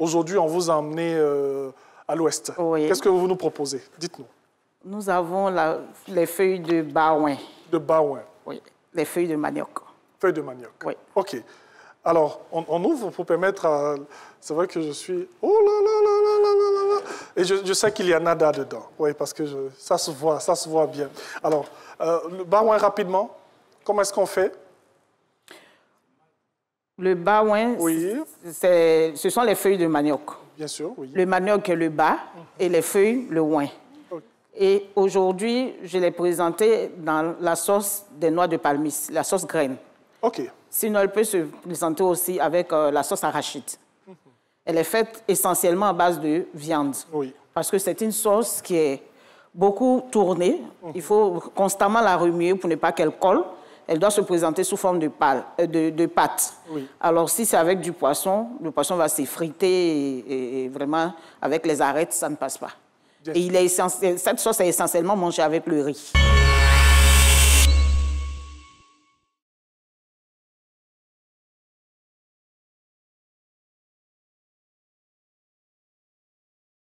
Aujourd'hui, on vous a emmené euh, à l'ouest. Qu'est-ce que vous nous proposez Dites-nous. Nous avons les feuilles de baouin. De baouin Oui, les feuilles de manioc. Feuilles de manioc Oui. OK. Alors, on, ouvre pour permettre à... C'est vrai que je suis... Oh là là là là là là là Et je, sais qu'il y a nada dedans. Oui, parce que ça se voit, ça se voit bien. Alors, euh, le baouin rapidement, comment est-ce qu'on fait le bas oui. ce sont les feuilles de manioc. Bien sûr, Le manioc est le bas et les feuilles, le ouin. Et aujourd'hui, je l'ai présenté dans la sauce des noix de palmis, la sauce graine. OK. Sinon, elle peut se présenter aussi avec euh, la sauce arachide. Mhm. Elle est faite essentiellement à base de viande. Oui. Parce que c'est une sauce qui est beaucoup tournée. Mhm. Il faut constamment la remuer pour ne pas qu'elle colle elle doit se présenter sous forme de, euh, de, pâte. Alors, si c'est avec du poisson, le poisson va s'effriter et, vraiment, avec les arêtes, ça ne passe pas. Et cette sauce est essentiellement mangée avec le riz.